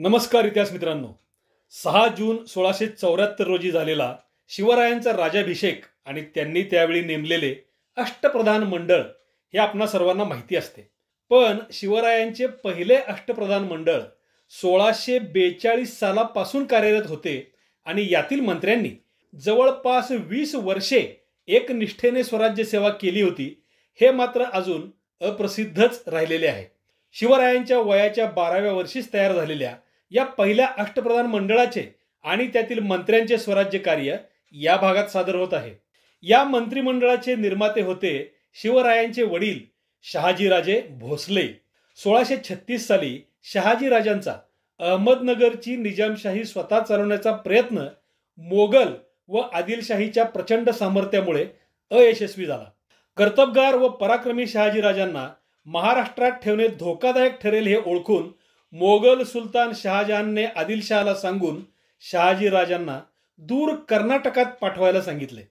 नमस्कार इतिहास मित्रांनो सहा जून सोळाशे चौऱ्याहत्तर रोजी झालेला शिवरायांचा राजाभिषेक आणि त्यांनी त्यावेळी नेमलेले अष्टप्रधान मंडळ हे आपणा सर्वांना माहिती असते पण शिवरायांचे पहिले अष्टप्रधान मंडळ सोळाशे बेचाळीस सालापासून कार्यरत होते आणि यातील मंत्र्यांनी जवळपास वीस वर्षे एकनिष्ठेने स्वराज्य सेवा केली होती हे मात्र अजून अप्रसिद्धच राहिलेले आहे शिवरायांच्या वयाच्या बाराव्या वर्षीच तयार झालेल्या या पहिल्या अष्टप्रधान मंडळाचे आणि त्यातील मंत्र्यांचे स्वराज्य कार्य या भागात सादर होत आहे या मंत्रिमंडळाचे निर्माते होते शिवरायांचे वडील शहाजीराजे भोसले सोळाशे छत्तीस साली शहाजीराजांचा अहमदनगरची निजामशाही स्वतः चालवण्याचा प्रयत्न मोगल व आदिलशाहीच्या प्रचंड सामर्थ्यामुळे अयशस्वी झाला कर्तबगार व पराक्रमी शहाजीराजांना महाराष्ट्रात ठेवणे धोकादायक ठरेल हे ओळखून मोगल सुलतान शहाजहानने आदिलशहाला सांगून शहाजी राजांना दूर कर्नाटकात पाठवायला सांगितले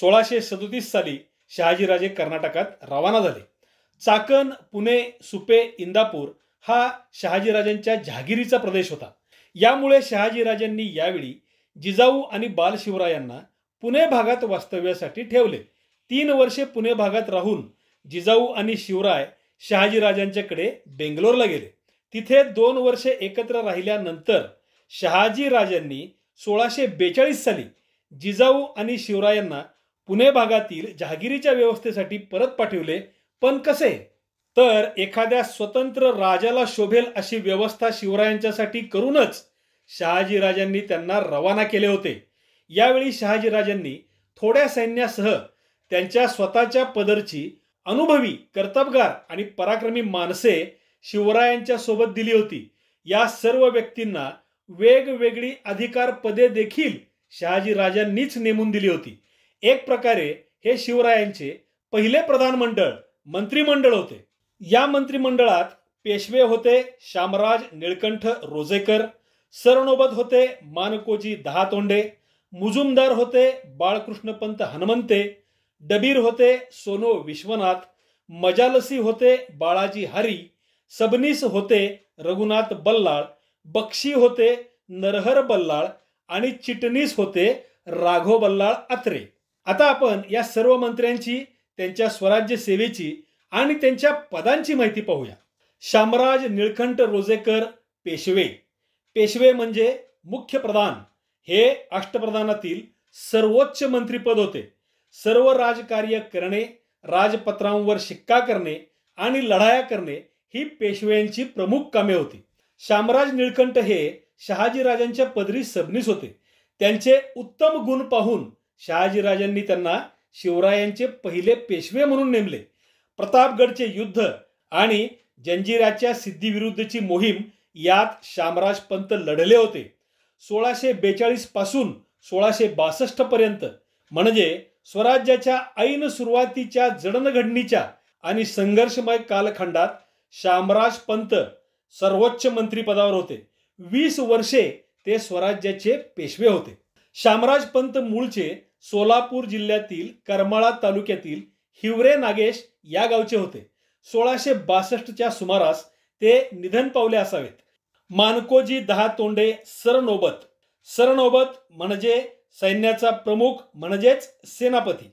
सोळाशे सदोतीस साली शहाजीराजे कर्नाटकात रवाना झाले चाकण पुणे सुपे इंदापूर हा शहाजीराजांच्या जहागिरीचा प्रदेश होता यामुळे शहाजीराजांनी यावेळी जिजाऊ आणि बालशिवरायांना पुणे भागात वास्तव्यासाठी ठेवले तीन वर्षे पुणे भागात राहून जिजाऊ आणि शिवराय शहाजीराजांच्याकडे बेंगलोरला गेले तिथे दोन वर्षे एकत्र राहिल्यानंतर शहाजीराजांनी सोळाशे बेचाळीस साली जिजाऊ आणि शिवरायांना पुणे भागातील जहागिरीच्या व्यवस्थेसाठी परत पाठविले पण कसे तर एखाद्या स्वतंत्र राजाला शोभेल अशी व्यवस्था शिवरायांच्यासाठी करूनच शहाजीराजांनी त्यांना रवाना केले होते यावेळी शहाजीराजांनी थोड्या सैन्यासह त्यांच्या स्वतःच्या पदरची अनुभवी कर्तबगार आणि पराक्रमी माणसे शिवरायांच्या सोबत दिली होती या सर्व व्यक्तींना वेगवेगळी अधिकार पदे देखील शहाजी राजांनीच नेमून दिली होती एक प्रकारे हे शिवरायांचे पहिले प्रधानमंडळ मंत्रिमंडळ होते या मंत्रिमंडळात पेशवे होते श्यामराज निळकंठ रोजेकर सरनोबत होते मानकोजी दहातोंडे मुजुमदार होते बाळकृष्णपंत हनुमंते डबीर होते सोनो विश्वनाथ मजालसी होते बाळाजी हरी सबनीस होते रघुनाथ बल्लाळ बक्षी होते नरहर बल्लाळ आणि चिटणीस होते राघो बल्लाळ अत्रे आता आपण या सर्व मंत्र्यांची त्यांच्या स्वराज्य सेवेची आणि त्यांच्या पदांची माहिती पाहूया शामराज निळकंठ रोजेकर पेशवे पेशवे म्हणजे मुख्य प्रधान हे अष्टप्रधानातील सर्वोच्च मंत्रीपद होते सर्व राजकार्य करणे राजपत्रांवर शिक्का करणे आणि लढाया करणे ही पेशव्यांची प्रमुख कामे होती शामराज निळकंठ हे शहाजीराजांच्या पदरी सबनीस होते त्यांचे उत्तम गुण पाहून शहाजीराजांनी त्यांना शिवरायांचे पहिले पेशवे म्हणून नेमले प्रतापगडचे युद्ध आणि जंजिराच्या सिद्धीविरुद्धची मोहीम यात शामराज पंत लढले होते सोळाशे बेचाळीस पासून सोळाशे बासष्ट पर्यंत म्हणजे स्वराज्याच्या ऐन सुरुवातीच्या जडणघडणीच्या आणि संघर्षमय कालखंडात शामराज पंत सर्वोच्च मंत्रीपदावर होते वीस वर्षे ते स्वराज्याचे पेशवे होते शामराज पंत मूळचे सोलापूर जिल्ह्यातील करमाळा तालुक्यातील हिवरे नागेश या गावचे होते सोळाशे बासष्टच्या सुमारास ते निधन पावले असावेत मानकोजी दहा तोंडे सरनोबत सरनोबत म्हणजे सैन्याचा प्रमुख म्हणजेच सेनापती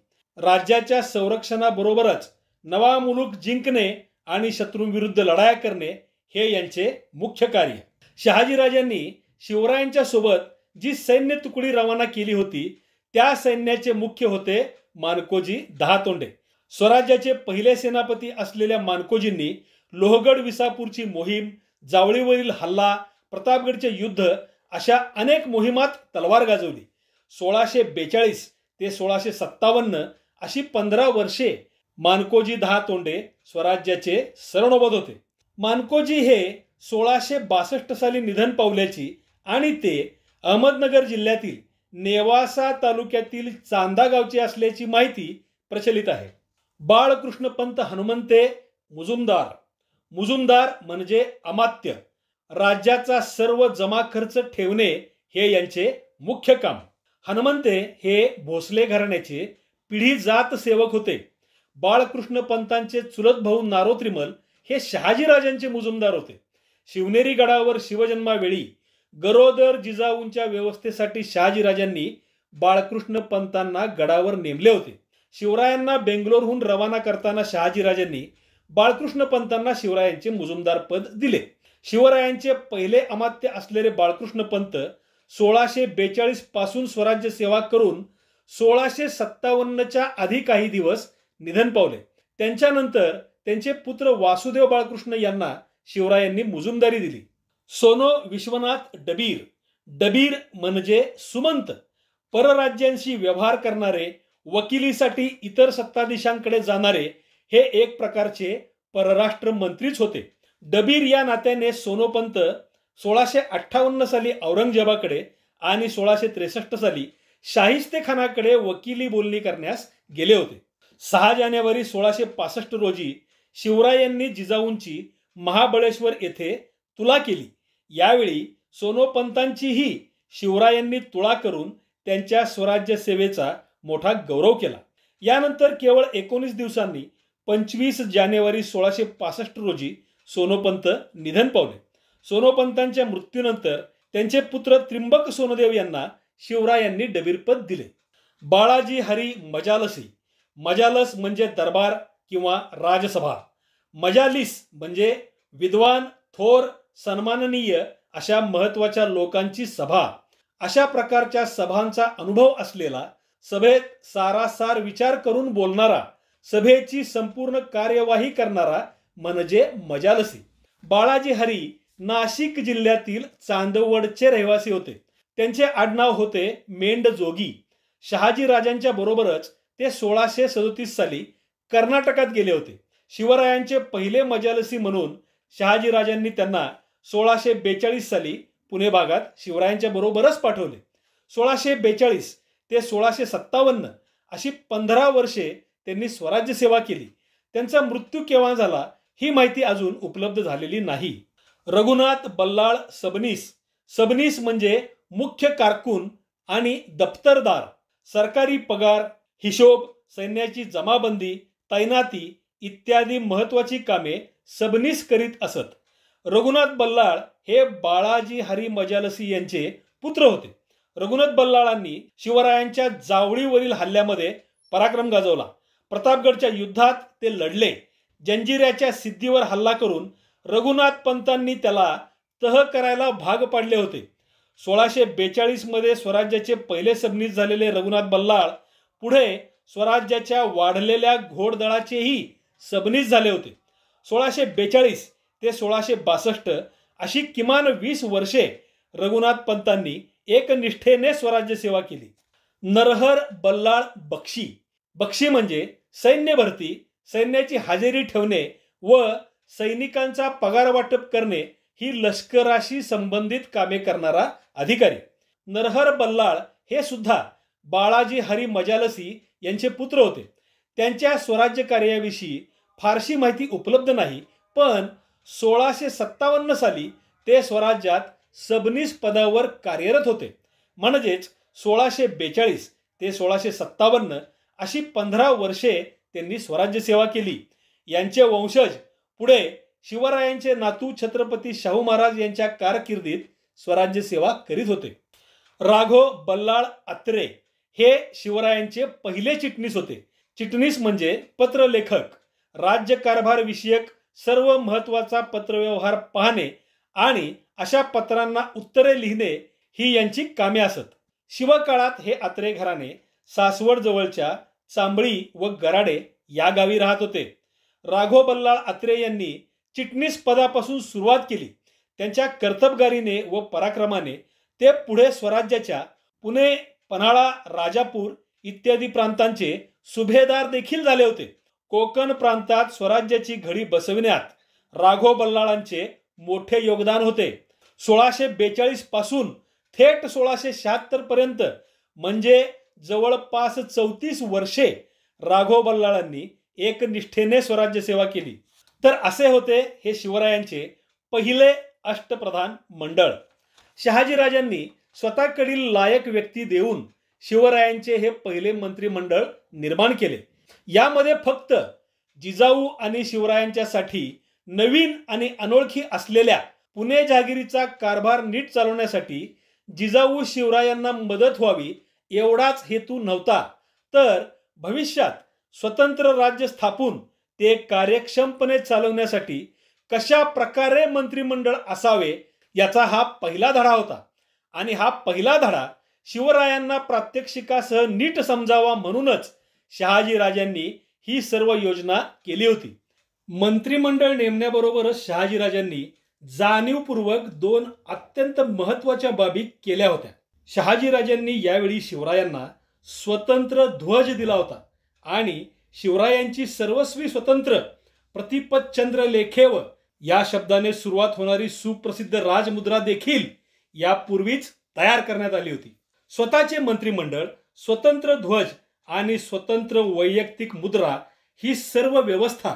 राज्याच्या संरक्षणाबरोबरच नवा मुलूक जिंकणे आणि शत्रूंविरुद्ध लढाया करणे हे यांचे मुख्य कार्य शहाजीराजांनी शिवरायांच्या सोबत जी सैन्य तुकडी रवाना केली होती त्या सैन्याचे मुख्य होते मानकोजी दहा तोंडे स्वराज्याचे पहिले सेनापती असलेल्या मानकोजींनी लोहगड विसापूरची मोहीम जावळीवरील हल्ला प्रतापगडचे युद्ध अशा अनेक मोहिमात तलवार गाजवली सोळाशे बेचाळीस ते सोळाशे सत्तावन्न अशी पंधरा वर्षे मानकोजी दहा तोंडे स्वराज्याचे सरनोबत होते मानकोजी हे सोळाशे बासष्ट साली निधन पावल्याची आणि ते अहमदनगर जिल्ह्यातील नेवासा तालुक्यातील चांदा गावची असल्याची माहिती प्रचलित आहे बाळकृष्ण पंत हनुमंते मुजुमदार मुजुमदार म्हणजे अमात्य राज्याचा सर्व जमा खर्च ठेवणे हे यांचे मुख्य काम हनुमंते हे भोसले घराण्याचे पिढी जात सेवक होते बाळकृष्ण पंतांचे चुलत भाऊ नारोत्रिमल हे शहाजीराजांचे मुजुमदार होते शिवनेरी गडावर शिवजन्मावेळी गरोदर जिजाऊंच्या व्यवस्थेसाठी शहाजीराजांनी बाळकृष्ण पंतांना गडावर नेमले होते शिवरायांना बेंगलोरहून रवाना करताना शहाजीराजांनी बाळकृष्ण पंतांना शिवरायांचे मुजुमदार पद दिले शिवरायांचे पहिले अमात्य असलेले बाळकृष्ण पंत सोळाशे बेचाळीस पासून स्वराज्य सेवा करून सोळाशे सत्तावन्नच्या आधी काही दिवस निधन पावले त्यांच्यानंतर त्यांचे पुत्र वासुदेव बाळकृष्ण यांना शिवरायांनी मुजुमदारी दिली सोनो विश्वनाथ डबीर डबीर म्हणजे सुमंत परराज्यांशी व्यवहार करणारे वकिलीसाठी इतर सत्ताधीशांकडे जाणारे हे एक प्रकारचे परराष्ट्र मंत्रीच होते डबीर या नात्याने सोनोपंत सोळाशे अठ्ठावन्न साली औरंगजेबाकडे आणि सोळाशे त्रेसष्ट साली शाहिस्तेखानाकडे वकिली बोलणी करण्यास गेले होते सहा जानेवारी सोळाशे पासष्ट रोजी शिवरायांनी जिजाऊंची महाबळेश्वर येथे तुला केली यावेळी सोनोपंतांचीही शिवरायांनी तुळा करून त्यांच्या स्वराज्य सेवेचा मोठा गौरव केला यानंतर केवळ एकोणीस दिवसांनी पंचवीस जानेवारी सोळाशे पासष्ट रोजी सोनोपंत निधन पावले सोनोपंतांच्या मृत्यूनंतर त्यांचे पुत्र त्रिंबक सोनदेव यांना शिवरायांनी डबीरपद दिले बाळाजी हरी मजालसी मजालस म्हणजे दरबार किंवा राजसभा मजालिस म्हणजे विद्वान थोर सन्माननीय अशा महत्वाच्या लोकांची सभा अशा प्रकारच्या सभांचा अनुभव असलेला सभेत सारासार विचार करून बोलणारा सभेची संपूर्ण कार्यवाही करणारा म्हणजे मजालसी बाळाजी हरी नाशिक जिल्ह्यातील चांदवडचे रहिवासी होते त्यांचे आडनाव होते जोगी शहाजी राजांच्या बरोबरच ते सोळाशे सदोतीस साली कर्नाटकात गेले होते शिवरायांचे पहिले मजालसी म्हणून राजांनी त्यांना सोळाशे बेचाळीस साली पुणे भागात शिवरायांच्या बरोबरच पाठवले सोळाशे बेचाळीस ते सोळाशे सत्तावन्न अशी पंधरा वर्षे त्यांनी स्वराज्य सेवा केली त्यांचा मृत्यू केव्हा झाला ही माहिती अजून उपलब्ध झालेली नाही रघुनाथ बल्लाळ सबनीस सबनीस म्हणजे मुख्य कारकून आणि दफ्तरदार सरकारी पगार हिशोब सैन्याची जमाबंदी तैनाती इत्यादी महत्वाची कामे सबनीस करीत असत रघुनाथ बल्लाळ हे बाळाजी हरी मजालसी यांचे पुत्र होते रघुनाथ बल्लाळांनी शिवरायांच्या जावळीवरील हल्ल्यामध्ये पराक्रम गाजवला प्रतापगडच्या युद्धात ते लढले जंजिऱ्याच्या सिद्धीवर हल्ला करून रघुनाथ पंतांनी त्याला तह करायला भाग पाडले होते सोळाशे बेचाळीसमध्ये स्वराज्याचे पहिले सबनीस झालेले रघुनाथ बल्लाळ पुढे स्वराज्याच्या वाढलेल्या घोडदळाचेही सबनीस झाले होते सोळाशे बेचाळीस ते सोळाशे बासष्ट अशी किमान वीस वर्षे रघुनाथ पंतांनी एकनिष्ठेने स्वराज्य सेवा केली नरहर बल्लाळ बक्षी बक्षी म्हणजे सैन्य भरती सैन्याची हजेरी ठेवणे व सैनिकांचा पगार वाटप करणे ही लष्कराशी संबंधित कामे करणारा अधिकारी नरहर बल्लाळ हे सुद्धा बाळाजी हरी मजालसी यांचे पुत्र होते त्यांच्या स्वराज्य कार्याविषयी फारशी माहिती उपलब्ध नाही पण सोळाशे सत्तावन्न साली ते स्वराज्यात सबनीस पदावर कार्यरत होते म्हणजेच सोळाशे बेचाळीस ते सोळाशे सत्तावन्न अशी पंधरा वर्षे त्यांनी स्वराज्य सेवा केली यांचे वंशज पुढे शिवरायांचे नातू छत्रपती शाहू महाराज यांच्या कारकिर्दीत स्वराज्य सेवा करीत होते राघो बल्लाळ अत्रे हे शिवरायांचे पहिले चिटणीस होते चिटणीस म्हणजे पत्रलेखक कारभार विषयक सर्व महत्वाचा पत्रव्यवहार पाहणे आणि अशा पत्रांना उत्तरे लिहिणे ही यांची कामे असत शिवकाळात हे आत्रे घराणे सासवड जवळच्या चांबळी व गराडे या गावी राहत होते राघो बल्लाळ आत्रे यांनी चिटणीस पदापासून सुरुवात केली त्यांच्या कर्तबगारीने व पराक्रमाने ते पुढे स्वराज्याच्या पुणे पन्हाळा राजापूर इत्यादी प्रांतांचे सुभेदार देखील झाले होते कोकण प्रांतात स्वराज्याची घडी बसविण्यात राघो बल्लाळांचे मोठे योगदान होते सोळाशे बेचाळीस पासून थेट सोळाशे शहात्तर पर्यंत म्हणजे जवळपास चौतीस वर्षे राघो बल्लाळांनी एकनिष्ठेने स्वराज्य सेवा केली तर असे होते हे शिवरायांचे पहिले अष्टप्रधान मंडळ शहाजीराजांनी स्वतःकडील लायक व्यक्ती देऊन शिवरायांचे हे पहिले मंत्रिमंडळ निर्माण केले यामध्ये फक्त जिजाऊ आणि शिवरायांच्यासाठी नवीन आणि अनोळखी असलेल्या पुणे जहागिरीचा कारभार नीट चालवण्यासाठी जिजाऊ शिवरायांना मदत व्हावी एवढाच हेतू नव्हता तर भविष्यात स्वतंत्र राज्य स्थापून ते कार्यक्षमपणे चालवण्यासाठी कशा प्रकारे मंत्रिमंडळ असावे याचा हा पहिला धडा होता आणि हा पहिला धडा शिवरायांना प्रात्यक्षिकासह नीट समजावा म्हणूनच शहाजीराजांनी ही सर्व योजना केली होती मंत्रिमंडळ नेमण्याबरोबरच शहाजीराजांनी जाणीवपूर्वक दोन अत्यंत महत्वाच्या बाबी केल्या होत्या शहाजीराजांनी यावेळी शिवरायांना स्वतंत्र ध्वज दिला होता आणि शिवरायांची सर्वस्वी स्वतंत्र प्रतिपद चंद्र लेखेव या शब्दाने सुरुवात होणारी सुप्रसिद्ध राजमुद्रा देखील यापूर्वीच तयार करण्यात आली होती स्वतःचे मंत्रिमंडळ स्वतंत्र ध्वज आणि स्वतंत्र वैयक्तिक मुद्रा ही सर्व व्यवस्था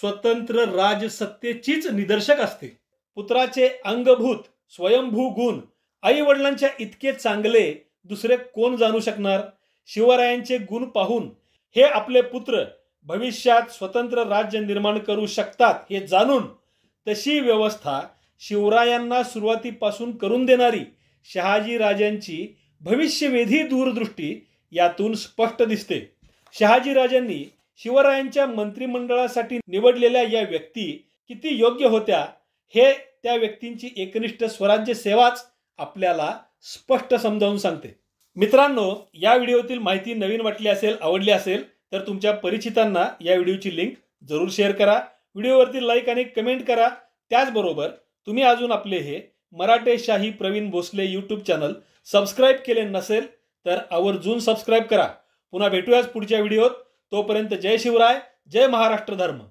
स्वतंत्र राजसत्तेचीच निदर्शक असते पुत्राचे अंगभूत स्वयंभू गुण आई वडिलांच्या इतके चांगले दुसरे कोण जाणू शकणार शिवरायांचे गुण पाहून हे आपले पुत्र भविष्यात स्वतंत्र राज्य निर्माण करू शकतात हे जाणून तशी व्यवस्था शिवरायांना सुरुवातीपासून करून देणारी शहाजीराजांची भविष्यवेधी दूरदृष्टी यातून स्पष्ट दिसते शहाजीराजांनी शिवरायांच्या मंत्रिमंडळासाठी निवडलेल्या या व्यक्ती किती योग्य होत्या हे त्या व्यक्तींची एकनिष्ठ स्वराज्य सेवाच आपल्याला स्पष्ट समजावून सांगते मित्रांनो या व्हिडिओतील माहिती नवीन वाटली असेल आवडली असेल तर तुमच्या परिचितांना या व्हिडिओची लिंक जरूर शेअर करा व्हिडिओवरती लाईक आणि कमेंट करा त्याचबरोबर तुम्ही अजून आपले हे मराठे शाही Pravin Bhosale YouTube channel subscribe केले नसेल तर आवर्जून सबस्क्राईब करा पुन्हा भेटूयाच पुढच्या व्हिडिओत तोपर्यंत जय शिवराय जय महाराष्ट्र धर्म